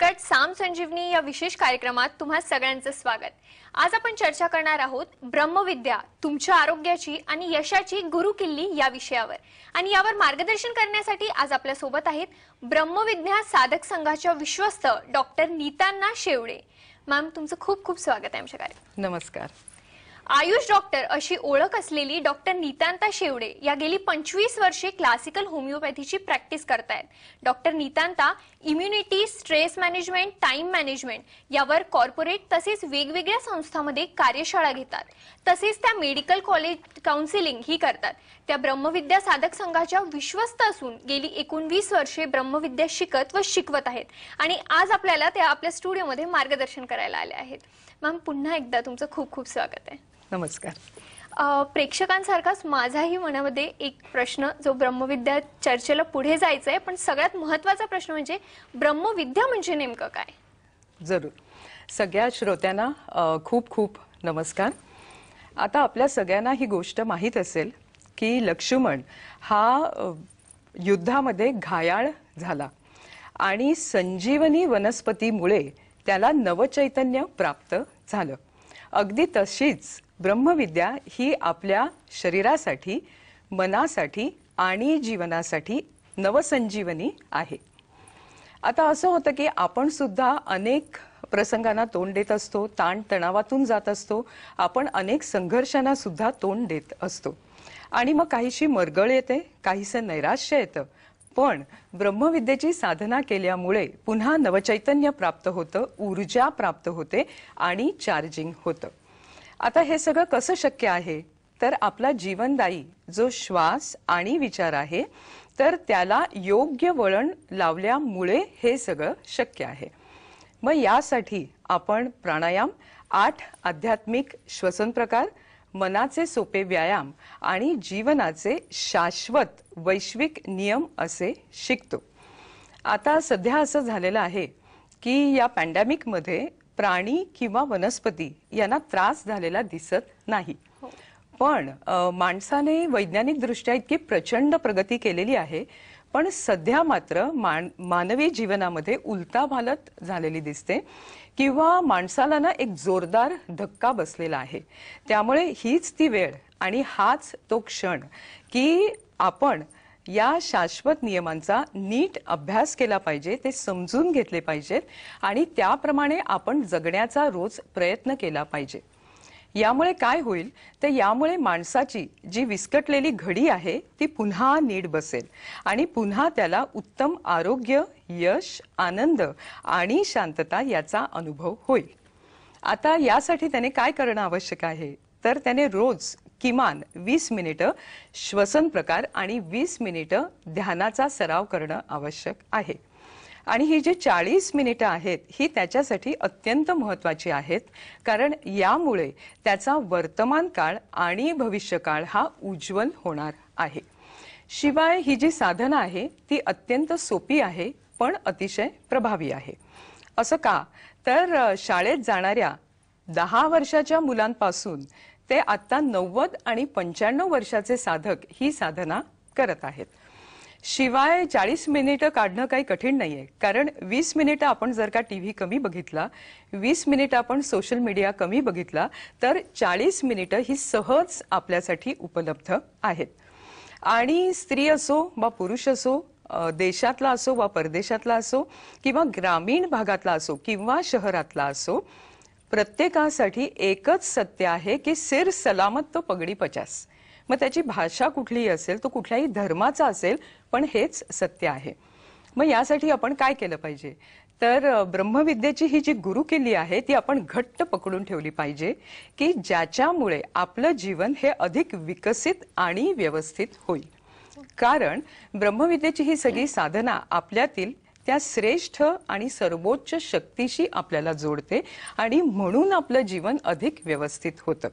Cut साम संजीवनी या विशेष कार्यक्रमात तुम्हा सगळ्यांचं स्वागत आज आपण चर्चा करणार आहोत ब्रह्मविद्या तुमच्या आरोग्याची आणि यशाची गुरु किल्ली या विषयावर आणि यावर मार्गदर्शन करण्यासाठी आज आपल्या सोबत आहेत ब्रह्मविद्या साधक संघाच्या विश्वस्त डॉक्टर नीतांना शेवडे मॅम तुमचं खूप खूप स्वागत आहे आमच्या कार्यक्रम नमस्कार आयुष डॉक्टर अशी ओळख असलेली डॉक्टर नितांता शेवडे या गेली पंचवीस वर्षे क्लासिकल होमिओपॅथीची प्रॅक्टिस करतायत doctor Nitanta immunity stress management time management यावर कॉर्पोरेट तसेच वेगवेगळ्या संस्थांमध्ये कार्यशाळा घेतात तसेच त्या मेडिकल कॉलेज काउन्सिलिंग ही करतात त्या ब्रह्मविद्या साधक संघाच्या विश्वस्त असून गेली एकोणवीस वर्षे ब्रह्मविद्या शिकत व शिकवत आहेत आणि आज आपल्याला त्या आपल्या स्टुडिओमध्ये मार्गदर्शन करायला आले आहेत मॅम पुन्हा एकदा तुमचं खूप खूप स्वागत आहे नमस्कार प्रेक्षकांसारखाच माझाही मनामध्ये एक प्रश्न जो ब्रह्मविद्या चर्चेला पुढे जायचा आहे पण सगळ्यात महत्वाचा प्रश्न म्हणजे ब्रह्मविद्या म्हणजे नेमकं काय जरूर सगळ्या श्रोत्यांना खूप खूप नमस्कार आता आपल्या सगळ्यांना ही गोष्ट माहीत असेल की लक्ष्मण हा युद्धामध्ये घायाळ झाला आणि संजीवनी वनस्पतीमुळे त्याला नवचैतन्य प्राप्त झालं अगदी तशीच ब्रह्मविद्या ही आपल्या शरीरासाठी मनासाठी आणि जीवनासाठी नवसंजीवनी आहे आता असं होतं की आपण सुद्धा अनेक प्रसंगांना तोंड देत असतो ताणतणावातून जात असतो आपण अनेक संघर्षांना सुद्धा तोंड देत असतो आणि मग काहीशी मरगळ येते काहीसं नैराश्य येतं पण ब्रह्मविद्येची साधना केल्यामुळे पुन्हा नवचैतन्य प्राप्त होतं ऊर्जा प्राप्त होते आणि चार्जिंग होतं आता हे सगळं कसं शक्य आहे तर आपला जीवनदायी जो श्वास आणि विचार आहे तर त्याला योग्य वळण लावल्यामुळे हे सगळं शक्य आहे मग यासाठी आपण प्राणायाम आठ आध्यात्मिक श्वसन प्रकार मनाचे सोपे व्यायाम आणि जीवनाचे शाश्वत वैश्विक नियम असे शिकतो आता सध्या असं झालेलं आहे की या पॅन्डेमिकमध्ये प्राणी किंवा वनस्पती यांना त्रास झालेला दिसत नाही हो. पण माणसाने वैज्ञानिकदृष्ट्या इतकी प्रचंड प्रगती केलेली आहे पण सध्या मात्र मान मानवी जीवनामध्ये उलताभालत झालेली दिसते किंवा माणसाला ना एक जोरदार धक्का बसलेला आहे त्यामुळे हीच ती वेळ आणि हाच तो क्षण की आपण या शाश्वत नियमांचा नीट अभ्यास केला पाहिजे ते समजून घेतले पाहिजेत आणि त्याप्रमाणे आपण जगण्याचा रोज प्रयत्न केला पाहिजे यामुळे काय होईल तर यामुळे माणसाची जी विस्कटलेली घडी आहे ती पुन्हा नीट बसेल आणि पुन्हा त्याला उत्तम आरोग्य यश आनंद आणि शांतता याचा अनुभव होईल आता यासाठी त्याने काय करणं आवश्यक आहे तर त्याने रोज किमान वीस मिनिट श्वसन प्रकार आणि वीस मिनिटं ध्यानाचा सराव करणं आवश्यक आहे आणि ही जी चाळीस मिनिटं आहेत ही त्याच्यासाठी अत्यंत महत्वाची आहेत कारण यामुळे त्याचा वर्तमान काळ आणि भविष्यकाळ हा उज्ज्वल होणार आहे शिवाय ही जी साधना आहे ती अत्यंत सोपी आहे पण अतिशय प्रभावी आहे असं का तर शाळेत जाणाऱ्या दहा वर्षाच्या मुलांपासून ते आता नव्वद आणि पंच्याण्णव वर्षाचे साधक ही साधना करत आहेत शिवाय चाळीस मिनिटं काढणं काही कठीण नाहीये कारण वीस मिनिटं आपण जर का टी कमी बघितला वीस मिनिटं आपण सोशल मीडिया कमी बघितला तर चाळीस मिनिटं ही सहज आपल्यासाठी उपलब्ध आहेत आणि स्त्री असो वा पुरुष असो देशातला असो वा परदेशातला असो किंवा ग्रामीण भागातला असो किंवा शहरातला असो प्रत्येकासाठी एकच सत्य आहे की सिर सलामत तो पगडी पचास मग त्याची भाषा कुठलीही असेल तो कुठल्याही धर्माचा असेल पण हेच सत्य आहे मग यासाठी आपण काय केलं पाहिजे तर ब्रह्मविद्येची ही जी गुरुकिल्ली आहे ती आपण घट्ट पकडून ठेवली पाहिजे की ज्याच्यामुळे आपलं जीवन हे अधिक विकसित आणि व्यवस्थित होईल कारण ब्रह्मविद्येची ही सगळी साधना आपल्यातील त्या श्रेष्ठ आणि सर्वोच्च शक्तीशी आपल्याला जोडते आणि म्हणून आपलं जीवन अधिक व्यवस्थित होतं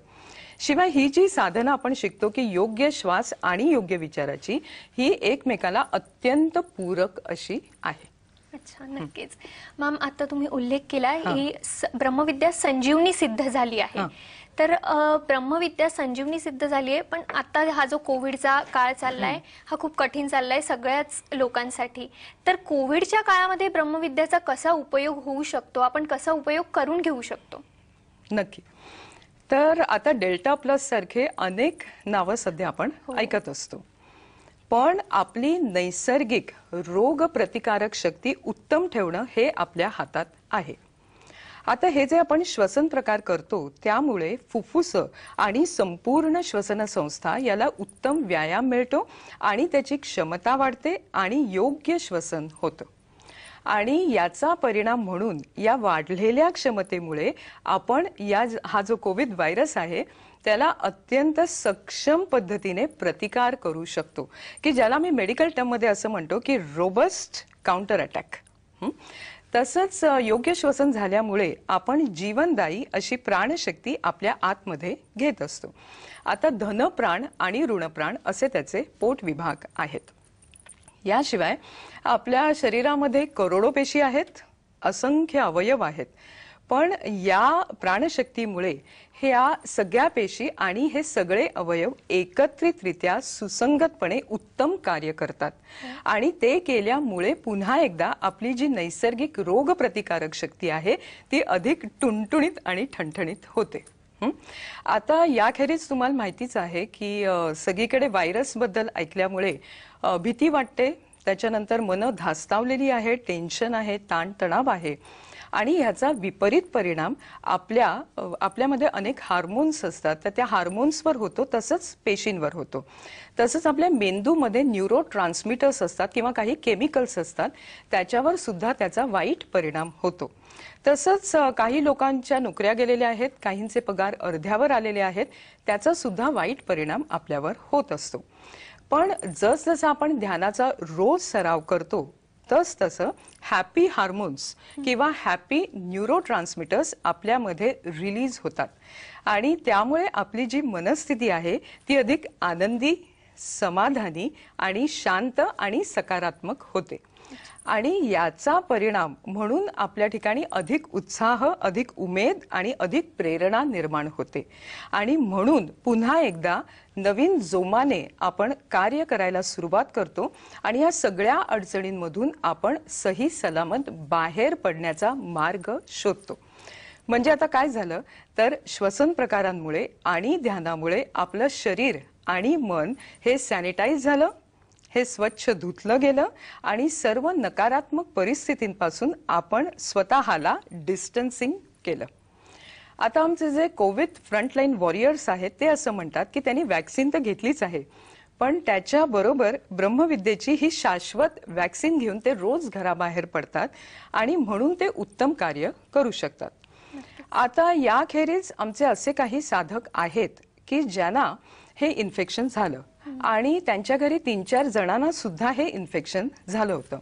शिवाय ही जी साधना आपण शिकतो की योग्य श्वास आणि योग्य विचाराची ही एकमेकाला अत्यंत पूरक अशी आहे अच्छा नक्कीच मॅम आता तुम्ही उल्लेख केला ही ब्रह्मविद्या संजीवनी सिद्ध झाली आहे तर ब्रह्मविद्या संजीवनी सिद्ध झाली आहे पण आता हा जो कोविडचा काळ चाललाय हा खूप कठीण चाललाय सगळ्याच लोकांसाठी तर कोविडच्या काळामध्ये ब्रह्मविद्याचा कसा उपयोग होऊ शकतो आपण कसा उपयोग करून घेऊ शकतो नक्की तर आता डेल्टा प्लस सारखे अनेक नावं सध्या आपण हो. ऐकत असतो पण आपली नैसर्गिक रोगप्रतिकारक शक्ती उत्तम ठेवणं हे आपल्या हातात आहे आता हे जे आपण श्वसन प्रकार करतो त्यामुळे फुफ्फुस आणि संपूर्ण श्वसन संस्था याला उत्तम व्यायाम मिळतो आणि त्याची क्षमता वाढते आणि योग्य श्वसन होतं आणि याचा परिणाम म्हणून या वाढलेल्या क्षमतेमुळे आपण या हा जो कोविड व्हायरस आहे त्याला अत्यंत सक्षम पद्धतीने प्रतिकार करू शकतो की ज्याला मी मेडिकल टर्ममध्ये असं म्हणतो की रोबस्ट काउंटर अटॅक तसंच योग्य श्वसन झाल्यामुळे आपण जीवनदायी अशी प्राणशक्ती आपल्या आतमध्ये घेत असतो आता धनप्राण आणि ऋणप्राण असे त्याचे पोट विभाग आहेत याशिवाय आपल्या शरीरामध्ये करोडो पेशी आहेत असंख्य अवयव आहेत पण या प्राणशक्तीमुळे ह्या सगळ्या पेशी आणि हे सगळे अवयव एकत्रितरित्या सुसंगतपणे उत्तम कार्य करतात आणि ते केल्यामुळे पुन्हा एकदा आपली जी नैसर्गिक रोगप्रतिकारक शक्ती आहे ती अधिक टुणटुणीत आणि ठणठणीत होते आता याखेरीज तुम्हाला माहितीच आहे की सगळीकडे बद्दल ऐकल्यामुळे भीती वाटते त्याच्यानंतर मन धास्तावलेली आहे टेन्शन आहे ताणतणाव आहे आणि ह्याचा विपरीत परिणाम आपल्या आपल्यामध्ये अनेक हार्मोन्स असतात तर त्या हार्मोन्सवर होतो तसंच पेशींवर होतो तसंच आपल्या मेंदूमध्ये न्यूरो ट्रान्समिटर्स असतात किंवा काही केमिकल्स असतात त्याच्यावर सुद्धा त्याचा वाईट परिणाम होतो तसंच काही लोकांच्या नोकऱ्या गेलेल्या आहेत काहींचे पगार अर्ध्यावर आलेले आहेत त्याचा सुद्धा वाईट परिणाम आपल्यावर होत असतो पण जसजसं आपण ध्यानाचा रोज सराव करतो तस तस हॅपी हार्मोन्स किंवा हॅपी न्यूरो ट्रान्समिटर्स आपल्यामध्ये रिलीज होतात आणि त्यामुळे आपली जी मनस्थिती आहे ती अधिक आनंदी समाधानी आणि शांत आणि सकारात्मक होते आणि याचा परिणाम म्हणून आपल्या ठिकाणी अधिक उत्साह अधिक उमेद आणि अधिक प्रेरणा निर्माण होते आणि म्हणून पुन्हा एकदा नवीन जोमाने आपण कार्य करायला सुरुवात करतो आणि या सगळ्या अडचणींमधून आपण सही सलामत बाहेर पडण्याचा मार्ग शोधतो म्हणजे आता काय झालं तर श्वसन प्रकारांमुळे आणि ध्यानामुळे आपलं शरीर आणि मन हे सॅनिटाईज झालं हे स्वच्छ धुतलं गेलं आणि सर्व नकारात्मक परिस्थितींपासून आपण स्वतःला डिस्टन्सिंग केलं आता आमचे जे कोविड फ्रंटलाईन वॉरियर्स आहेत ते असं म्हणतात की त्यांनी वॅक्सिन तर घेतलीच आहे पण त्याच्याबरोबर ब्रह्मविद्येची ही शाश्वत वॅक्सिन घेऊन ते रोज घराबाहेर पडतात आणि म्हणून ते उत्तम कार्य करू शकतात आता याखेरीज आमचे असे काही साधक आहेत की ज्यांना हे इन्फेक्शन झालं आणि त्यांच्या घरी तीन चार जणांना सुद्धा हे इन्फेक्शन झालं होतं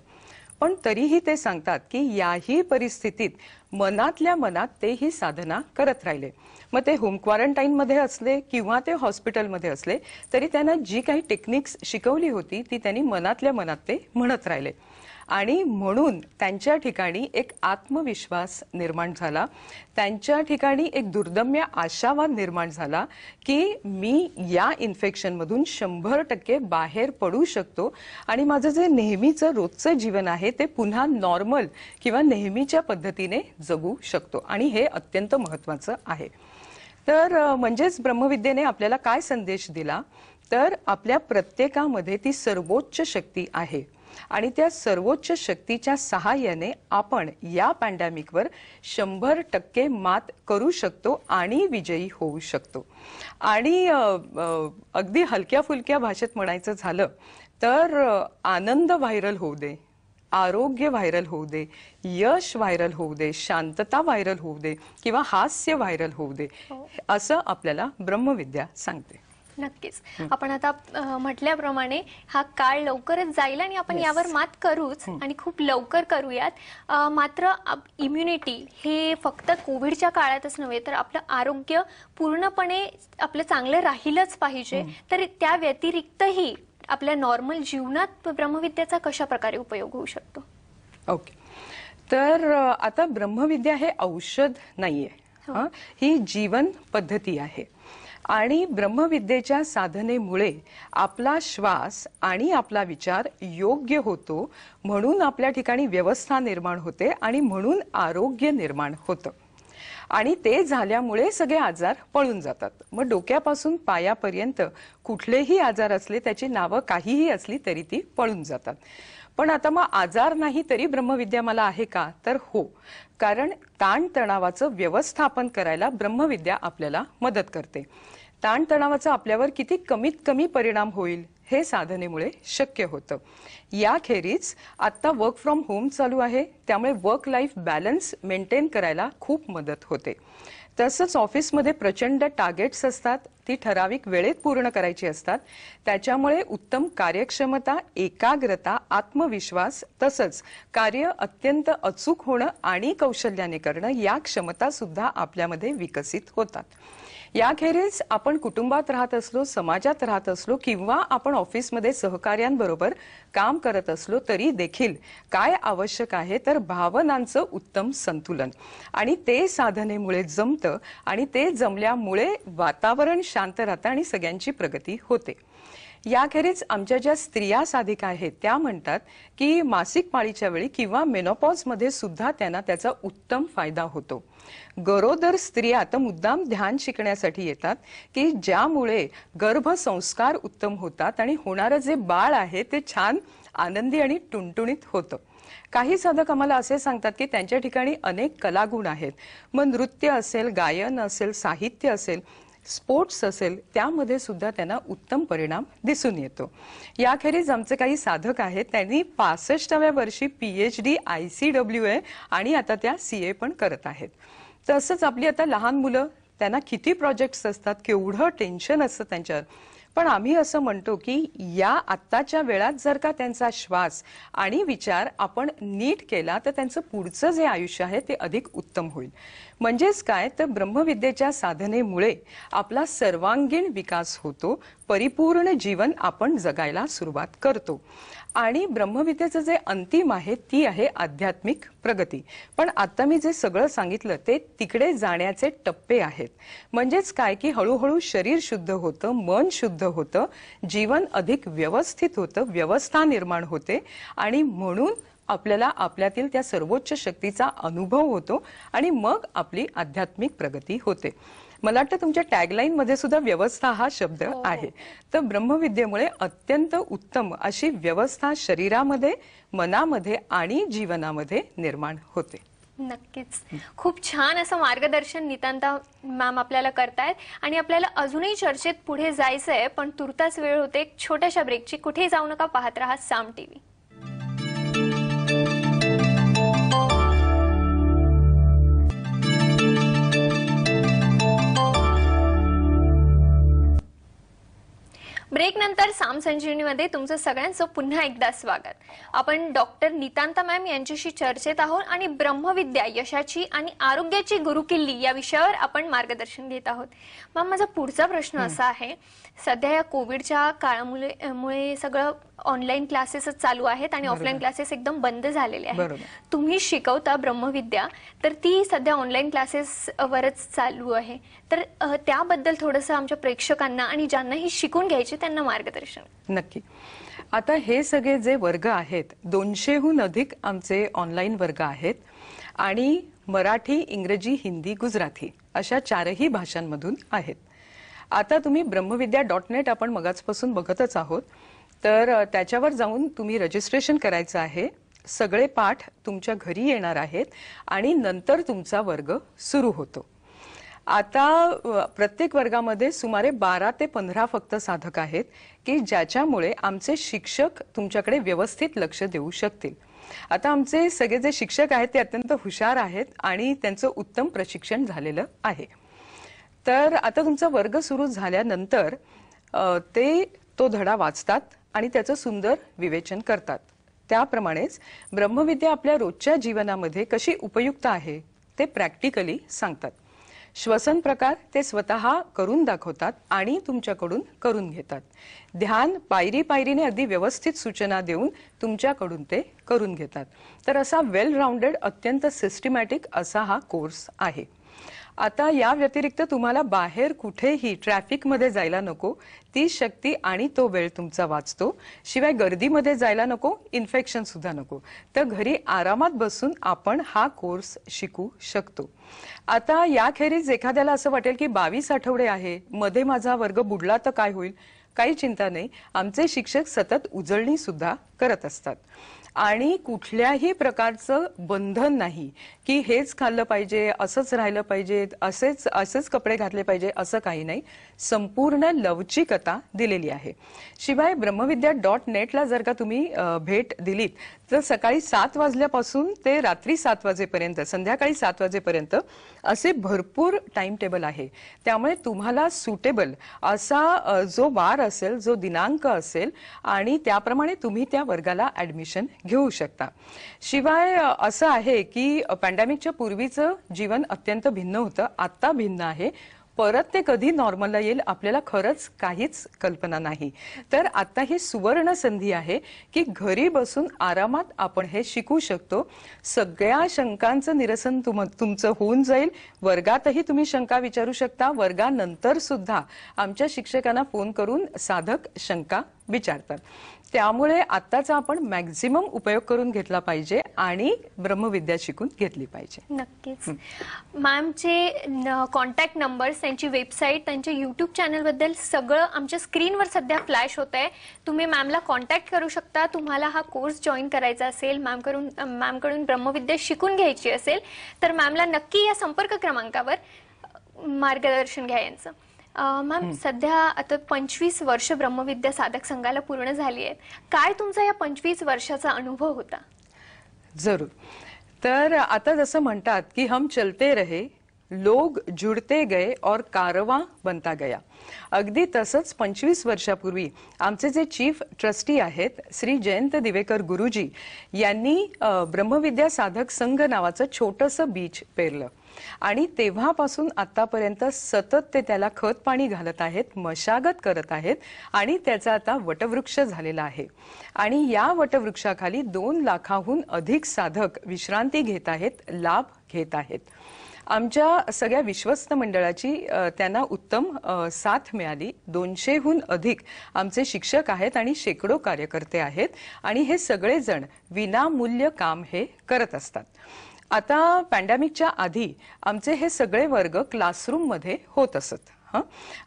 पण तरीही ते सांगतात की याही परिस्थितीत मनातल्या मनात ते ही साधना करत राहिले मग ते होम मध्ये असले किंवा ते हॉस्पिटल हॉस्पिटलमध्ये असले तरी त्यांना जी काही टेक्निक्स शिकवली होती ती त्यांनी मनातल्या मनात ते म्हणत राहिले आणि म्हणून त्यांच्या ठिकाणी एक आत्मविश्वास निर्माण झाला त्यांच्या ठिकाणी एक दुर्दम्य आशावाद निर्माण झाला की मी या इन्फेक्शनमधून शंभर टक्के बाहेर पडू शकतो आणि माझं जे नेहमीचं रोजचं जीवन आहे ते पुन्हा नॉर्मल किंवा नेहमीच्या पद्धतीने जगू शकतो आणि हे अत्यंत महत्त्वाचं आहे तर म्हणजेच ब्रह्मविद्येने आपल्याला काय संदेश दिला तर आपल्या प्रत्येकामध्ये ती सर्वोच्च शक्ती आहे आणि त्या सर्वोच्च शक्तीच्या सहाय्याने आपण या पॅन्डेमिकवर शंभर टक्के मात करू शकतो आणि विजयी होऊ शकतो आणि अगदी हलक्या फुलक्या भाषेत म्हणायचं झालं तर आनंद व्हायरल होऊ दे आरोग्य व्हायरल होऊ दे यश व्हायरल होऊ दे शांतता व्हायरल होऊ दे किंवा हास्य व्हायरल होऊ दे हो. असं आपल्याला ब्रह्मविद्या सांगते नक्कीच आपण आता म्हटल्याप्रमाणे हा काळ लवकरच जाईल आणि आपण यावर मात करूच आणि खूप लवकर करूयात मात्र इम्युनिटी हे फक्त कोविडच्या काळातच नव्हे तर आपलं आरोग्य पूर्णपणे आपलं चांगलं राहिलंच पाहिजे तर त्या व्यतिरिक्तही आपल्या नॉर्मल जीवनात ब्रह्मविद्याचा कशा प्रकारे उपयोग होऊ शकतो ओके तर आता ब्रह्मविद्या हे औषध नाहीये हो. ही जीवन पद्धती आहे आणि ब्रह्मविद्येच्या साधनेमुळे आपला श्वास आणि आपला विचार योग्य होतो म्हणून आपल्या ठिकाणी व्यवस्था निर्माण होते आणि म्हणून आरोग्य निर्माण होतं आणि ते झाल्यामुळे सगळे आजार पळून जातात मग डोक्यापासून पायापर्यंत कुठलेही आजार असले त्याची नावं काहीही असली तरी ती पळून जातात पण आता मग आजार नाही तरी ब्रह्मविद्या मला आहे का तर हो कारण ताणतणावाचं व्यवस्थापन करायला ब्रह्मविद्या आपल्याला मदत करते ताणतणावाचा आपल्यावर किती कमीत कमी परिणाम होईल हे साधनेमुळे शक्य होतं याखेरीज आत्ता वर्क फ्रॉम होम चालू आहे त्यामुळे वर्क लाईफ बॅलन्स मेंटेन करायला खूप मदत होते तसंच ऑफिसमध्ये प्रचंड टार्गेट्स असतात ती ठराविक वेळेत पूर्ण करायची असतात त्याच्यामुळे उत्तम कार्यक्षमता एकाग्रता आत्मविश्वास तसंच कार्य अत्यंत अचूक होणं आणि कौशल्याने करणं या क्षमता सुद्धा आपल्यामध्ये विकसित होतात याखेरीज आपण कुटुंबात राहत असलो समाजात राहत असलो किंवा आपण ऑफिसमध्ये सहकार्यांबरोबर काम करत असलो तरी देखील काय आवश्यक आहे तर भावनांचं उत्तम संतुलन आणि ते साधनेमुळे जमतं आणि ते जमल्यामुळे वातावरण शांत राहतं आणि सगळ्यांची प्रगती होते याखेरीज आमच्या ज्या स्त्रिया साधिका आहेत त्या म्हणतात की मासिक पाळीच्या वेळी किंवा मेनोपॉजमध्ये सुद्धा त्यांना त्याचा उत्तम फायदा होतो गरोदर स्त्रिया तर मुद्दाम ध्यान शिकण्यासाठी येतात की ज्यामुळे गर्भसंस्कार उत्तम होतात आणि होणारं जे बाळ आहे ते छान आनंदी आणि टुणटुणीत होतं काही साधक आम्हाला असे सांगतात की त्यांच्या ठिकाणी अनेक कलागुण आहेत मग नृत्य असेल गायन असेल साहित्य असेल स्पोर्ट्स असेल त्यामध्ये सुद्धा त्यांना उत्तम परिणाम दिसून येतो याखेरीज आमचे काही साधक आहेत त्यांनी पासष्टाव्या वर्षी P H D I C W A आणि आता त्या सी ए पण करत आहेत तसंच आपली आता लहान मुलं त्यांना किती प्रोजेक्ट्स असतात केवढं टेन्शन असतं त्यांच्यावर पण आम्ही असं म्हणतो की या आत्ताच्या वेळात जर का त्यांचा श्वास आणि विचार आपण नीट केला तर त्यांचं पुढचं जे आयुष्य आहे ते अधिक उत्तम होईल म्हणजेच काय तर ब्रह्मविद्येच्या साधनेमुळे आपला सर्वांगीण विकास होतो परिपूर्ण जीवन आपण जगायला सुरुवात करतो आणि ब्रह्मविद्येचं जे अंतिम आहे ती आहे आध्यात्मिक प्रगती पण आता मी जे सगळं सांगितलं ते तिकडे जाण्याचे टप्पे आहेत म्हणजेच काय की हळूहळू शरीर शुद्ध होतं मन शुद्ध होतं जीवन अधिक व्यवस्थित होतं व्यवस्था निर्माण होते आणि म्हणून आपल्याला आपल्यातील त्या सर्वोच्च शक्तीचा अनुभव होतो आणि मग आपली आध्यात्मिक प्रगती होते मला वाटतं तुमच्या टॅगलाईन मध्ये सुद्धा व्यवस्था हा शब्द हो, हो. आहे तर ब्रह्मविद्येमुळे अत्यंत उत्तम अशी व्यवस्था शरीरामध्ये मनामध्ये आणि जीवनामध्ये निर्माण होते नक्कीच खूप छान असं मार्गदर्शन नितांता मॅम आपल्याला करतायत आणि आपल्याला अजूनही चर्चेत पुढे जायचंय पण तुर्तास वेळ होते छोट्याशा ब्रेकची कुठेही जाऊ नका पाहत राहा साम टीव्ही ब्रेक नंतर साम संजीवनीमध्ये तुमचं सगळ्यांचं पुन्हा एकदा स्वागत आपण डॉक्टर नितांता मॅम यांच्याशी चर्चेत आहोत आणि ब्रह्मविद्या यशाची आणि आरोग्याची गुरुकिल्ली या विषयावर आपण मार्गदर्शन घेत आहोत मॅम माझा पुढचा प्रश्न असा आहे सध्या या कोविडच्या काळामुळे मुळे सगळं ऑनलाईन क्लासेसच चालू आहेत आणि ऑफलाईन क्लासेस एकदम बंद झालेले आहेत तुम्ही शिकवता ब्रह्मविद्या तर ती सध्या ऑनलाईन वरच चालू आहे तर त्याबद्दल थोडसं आमच्या प्रेक्षकांना आणि ज्यांना ही शिकून घ्यायची त्यांना मार्गदर्शन नक्की आता हे सगळे जे वर्ग आहेत दोनशेहून अधिक आमचे ऑनलाईन वर्ग आहेत आणि मराठी इंग्रजी हिंदी गुजराती अशा चारही भाषांमधून आहेत आता तुम्ही ब्रह्मविद्या डॉट नेट आपण मगाचपासून बघतच आहोत तर त्याच्यावर जाऊन तुम्ही रजिस्ट्रेशन करायचं आहे सगळे पाठ तुमच्या घरी येणार आहेत आणि नंतर तुमचा वर्ग सुरू होतो आता प्रत्येक वर्गामध्ये सुमारे बारा ते पंधरा फक्त साधक आहेत की ज्याच्यामुळे आमचे शिक्षक तुमच्याकडे व्यवस्थित लक्ष देऊ शकतील आता आमचे सगळे जे शिक्षक आहेत ते अत्यंत हुशार आहेत आणि त्यांचं उत्तम प्रशिक्षण झालेलं आहे तर आता तुमचा वर्ग सुरू झाल्यानंतर ते तो धडा वाचतात आणि त्याचं सुंदर विवेचन करतात त्याप्रमाणेच ब्रह्मविद्या आपल्या रोजच्या जीवनामध्ये कशी उपयुक्त आहे ते प्रॅक्टिकली सांगतात श्वसन प्रकार ते स्वतः करून दाखवतात आणि तुमच्याकडून करून घेतात ध्यान पायरी पायरीने अगदी व्यवस्थित सूचना देऊन तुमच्याकडून ते करून घेतात तर असा वेल राऊंडेड अत्यंत सिस्टमॅटिक असा हा कोर्स आहे आता या व्यतिरिक्त तुम्हाला बाहेर कुठेही ट्रॅफिकमध्ये जायला नको ती शक्ती आणि तो वेळ तुमचा वाचतो शिवाय गर्दीमध्ये जायला नको इन्फेक्शन सुद्धा नको तर घरी आरामात बसून आपण हा कोर्स शिकू शकतो आता याखेरीज एखाद्याला असं वाटेल की बावीस आठवडे आहे मध्ये माझा वर्ग बुडला तर काय होईल काही चिंता नाही आमचे शिक्षक सतत उजळणी सुद्धा करत असतात आणि कुठल्याही प्रकारचं बंधन नाही की हेच खाल्लं पाहिजे असंच राहिलं पाहिजे असेच असेच कपडे घातले पाहिजे असं काही नाही संपूर्ण लवचिकता दिलेली आहे शिवाय ब्रह्मविद्या डॉट नेटला जर का तुम्ही भेट दिलीत तर सकाळी सात वाजल्यापासून ते रात्री सात वाजेपर्यंत संध्याकाळी सात वाजेपर्यंत असे भरपूर टाइम टेबल आहे त्यामुळे तुम्हाला सुटेबल असा जो वार असेल जो दिनांक असेल आणि त्याप्रमाणे तुम्ही त्या वर्गाला ॲडमिशन घेऊ शकता शिवाय असं आहे की पॅन्डेमिकच्या पूर्वीचं जीवन अत्यंत भिन्न होतं आत्ता भिन्न आहे परत ते कधी नॉर्मलला येईल आपल्याला खरंच काहीच कल्पना नाही तर आता ही सुवर्ण संधी आहे की घरी बसून आरामात आपण हे शिकू शकतो सगळ्या शंकांचं निरसन तुम तुमचं होऊन जाईल वर्गातही तुम्ही शंका विचारू शकता वर्गानंतर सुद्धा आमच्या शिक्षकांना फोन करून साधक शंका विचारतात त्यामुळे आत्ताचा आपण मॅक्झिमम उपयोग करून घेतला पाहिजे आणि ब्रह्मविद्या शिकून घेतली पाहिजे नक्कीच मॅमचे कॉन्टॅक्ट नंबर्स त्यांची वेबसाईट त्यांच्या युट्यूब चॅनलबद्दल सगळं आमच्या स्क्रीनवर सध्या फ्लॅश होत आहे तुम्ही मॅमला कॉन्टॅक्ट करू शकता तुम्हाला हा कोर्स जॉईन करायचा असेल मॅमकडून मॅमकडून ब्रह्मविद्या शिकून घ्यायची असेल तर मॅमला नक्की या संपर्क क्रमांकावर मार्गदर्शन घ्या यांचं मॅम सध्या आता पंचवीस वर्ष ब्रह्मविद्या साधक संघाला पूर्ण झाली आहे काय तुमचा या पंचवीस वर्षाचा अनुभव होता जरूर तर आता जसं म्हणतात की हम चलते रहे लोग जुडते गए और कारवा बनता गया अगदी तसंच पंचवीस वर्षापूर्वी आमचे जे चीफ ट्रस्टी आहेत श्री जयंत दिवेकर गुरुजी यांनी ब्रह्मविद्या साधक संघ नावाचं छोटंसं बीच पेरलं आणि तेव्हापासून आतापर्यंत सतत ते त्याला खत पाणी घालत आहेत मशागत करत आहेत आणि त्याचा आता वटवृक्ष झालेला आहे आणि या वटवृक्षाखाली दोन लाखाहून अधिक साधक विश्रांती घेत आहेत लाभ घेत आहेत आमच्या सगळ्या विश्वस्त मंडळाची त्यांना उत्तम साथ मिळाली दोनशेहून अधिक आमचे शिक्षक आहेत आणि शेकडो कार्यकर्ते आहेत आणि हे सगळेजण विनामूल्य काम हे करत असतात आता पॅन्डेमिकच्या आधी आमचे हे सगळे वर्ग क्लासरूममध्ये होत असत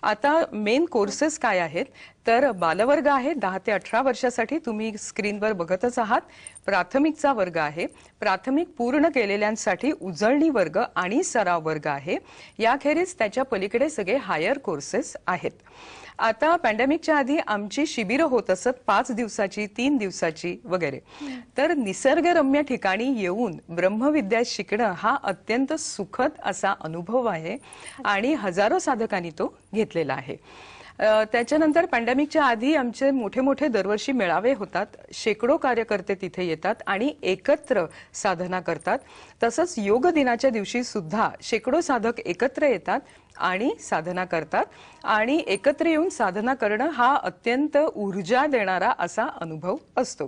आता मेन कोर्सेस काय आहेत तर बालवर्ग आहे दहा ते अठरा वर्षासाठी तुम्ही स्क्रीनवर बघतच आहात प्राथमिकचा वर्ग आहे प्राथमिक पूर्ण केलेल्यांसाठी उजळणी वर्ग आणि सराव वर्ग आहे याखेरीज त्याच्या पलीकडे सगळे हायर कोर्सेस आहेत आता पॅन्डेमिकच्या आधी आमची शिबिरं होत असत पाच दिवसाची तीन दिवसाची वगैरे तर निसर्गरम्य ठिकाणी येऊन ब्रह्मविद्या शिकणं हा अत्यंत सुखद असा अनुभव आहे आणि हजारो साधकांनी तो घेतलेला आहे त्याच्यानंतर पॅन्डेमिकच्या आधी आमचे मोठे मोठे दरवर्षी मेळावे होतात शेकडो कार्यकर्ते तिथे येतात आणि एकत्र साधना करतात तसंच योग दिनाच्या दिवशी सुद्धा शेकडो साधक एकत्र येतात आणि साधना करतात आणि एकत्र येऊन साधना करणं हा अत्यंत ऊर्जा देणारा असा अनुभव असतो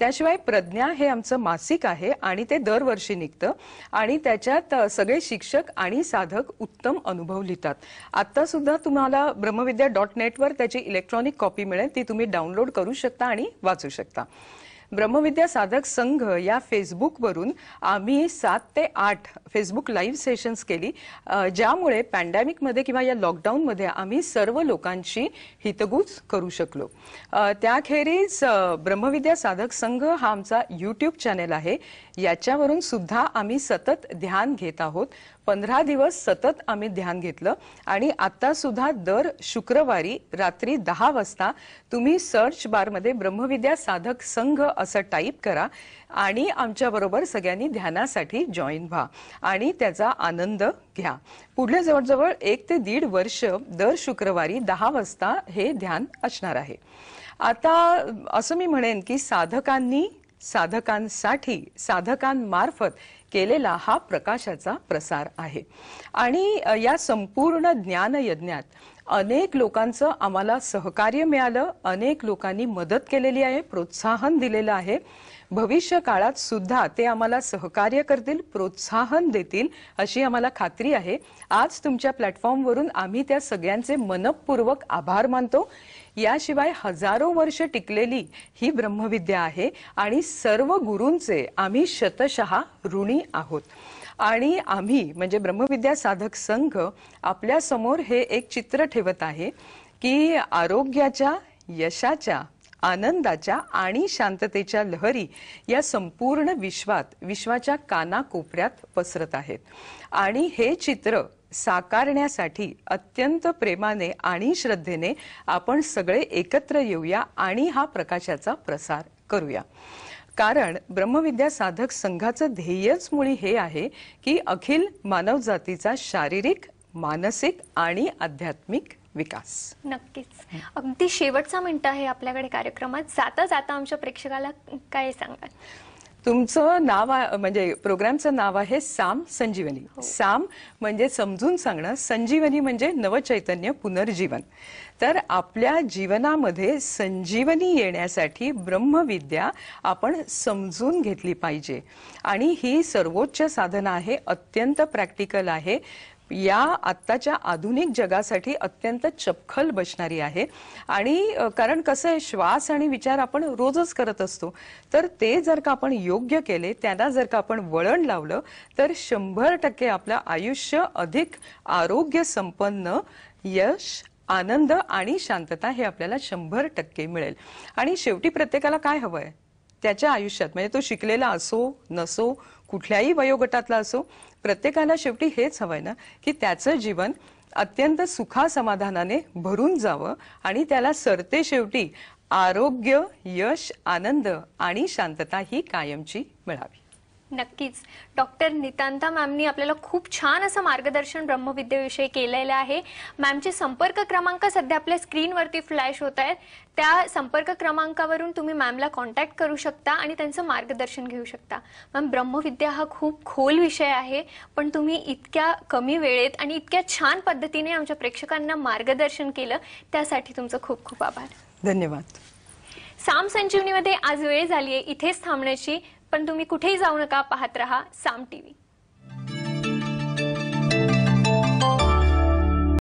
त्याशिवाय प्रज्ञा हे आमचं मासिक आहे आणि ते दरवर्षी निघतं आणि त्याच्यात सगळे शिक्षक आणि साधक उत्तम अनुभव लिहितात आता सुद्धा तुम्हाला ब्रह्मविद्या डॉट नेटवर त्याची इलेक्ट्रॉनिक कॉपी मिळेल ती तुम्ही डाउनलोड करू शकता आणि वाचू शकता ब्रह्मविद्या साधक संघ या फेसबुक वरून आम्ही सात ते आठ फेसबुक लाईव्ह सेशन्स केली ज्यामुळे मध्ये किंवा या लॉकडाऊनमध्ये आम्ही सर्व लोकांची हितगूज करू शकलो त्याखेरीज ब्रह्मविद्या साधक संघ हा आमचा यूट्यूब चॅनेल आहे याच्यावरून सुद्धा आम्ही सतत ध्यान घेत आहोत पंधरा दिवस सतत आम्ही ध्यान घेतलं आणि आता सुद्धा दर शुक्रवारी रात्री दहा वाजता तुम्ही सर्च बारमध्ये ब्रह्मविद्या साधक संघ असं टाईप करा आणि आमच्याबरोबर सगळ्यांनी ध्यानासाठी जॉईन व्हा आणि त्याचा आनंद घ्या पुढले जवळजवळ एक ते दीड वर्ष दर शुक्रवारी दहा वाजता हे ध्यान असणार आहे आता असं मी म्हणेन की साधकांनी साधकांसाठी साधकांमार्फत केलेला हा प्रकाशाचा प्रसार आहे आणि या संपूर्ण ज्ञानयज्ञात अनेक लोकांचं आम्हाला सहकार्य मिळालं अनेक लोकांनी मदत केलेली आहे प्रोत्साहन दिलेलं आहे भविष्य काळात सुद्धा ते आम्हाला सहकार्य करतील प्रोत्साहन देतील अशी आम्हाला खात्री आहे आज तुमच्या प्लॅटफॉर्मवरून आम्ही त्या सगळ्यांचे मनपूर्वक आभार मानतो याशिवाय हजारो वर्ष टिकलेली ही ब्रह्मविद्या आहे आणि सर्व गुरूंचे आम्ही शतशहा ऋणी आहोत आणि आम्ही म्हणजे ब्रह्मविद्या साधक संघ आपल्या समोर हे एक चित्र ठेवत आहे की आरोग्याच्या यशाच्या आनंदाच्या आणि शांततेच्या लहरी या संपूर्ण विश्वात विश्वाच्या कानाकोपऱ्यात पसरत आहेत आणि हे चित्र साकारण्यासाठी अत्यंत प्रेमाने आणि श्रद्धेने आपण सगळे एकत्र येऊया आणि हा प्रकाशाचा प्रसार करूया कारण ब्रह्मविद्या साधक संघाचं ध्येयच मुळी हे आहे की अखिल मानवजातीचा शारीरिक मानसिक आणि आध्यात्मिक विकास नक्कीच अगदी शेवटचा मिनिट आहे आपल्याकडे कार्यक्रमात जाता जाता आमच्या प्रेक्षकाला काय सांगाल तुमचं नाव म्हणजे प्रोग्रामचं नाव आहे साम संजीवनी हो. साम म्हणजे समजून सांगणं संजीवनी म्हणजे नवचैतन्य पुनर्जीवन तर आपल्या जीवनामध्ये संजीवनी येण्यासाठी ब्रह्मविद्या आपण समजून घेतली पाहिजे आणि ही सर्वोच्च साधना आहे अत्यंत प्रॅक्टिकल आहे या आत्ताच्या आधुनिक जगासाठी अत्यंत चपखल बसणारी आहे आणि कारण कसं आहे श्वास आणि विचार आपण रोजच करत असतो तर ते जर का आपण योग्य केले त्यांना जर का आपण वळण लावलं तर शंभर टक्के आपलं आयुष्य अधिक आरोग्य संपन्न यश आनंद आणि शांतता हे आपल्याला शंभर टक्के मिळेल आणि शेवटी प्रत्येकाला काय हवंय त्याच्या आयुष्यात म्हणजे तो शिकलेला असो नसो कुठल्याही वयोगटातला असो प्रत्येकाला शेवटी हेच हवंय ना की त्याचं जीवन अत्यंत सुखासमाधानाने भरून जावं आणि त्याला सरते शेवटी आरोग्य यश आनंद आणि शांतता ही कायमची मिळावी नक्कीच डॉक्टर नितांता मॅमनी आपल्याला खूप छान असं मार्गदर्शन ब्रह्मविद्येविषयी केलेलं आहे मॅमचे संपर्क क्रमांक सध्या आपल्या स्क्रीनवरती फ्लॅश होत आहेत त्या संपर्क क्रमांकावरून तुम्ही मॅमला कॉन्टॅक्ट करू शकता आणि त्यांचं मार्गदर्शन घेऊ शकता मॅम ब्रह्मविद्या हा खूप खोल विषय आहे पण तुम्ही इतक्या कमी वेळेत आणि इतक्या छान पद्धतीने आमच्या प्रेक्षकांना मार्गदर्शन केलं त्यासाठी तुमचं खूप खूप आभार धन्यवाद साम संजीवनीमध्ये आज वेळ झाली आहे इथेच थांबण्याची पण तुम्ही कुठेही जाऊ नका पाहत रहा साम टीव्ही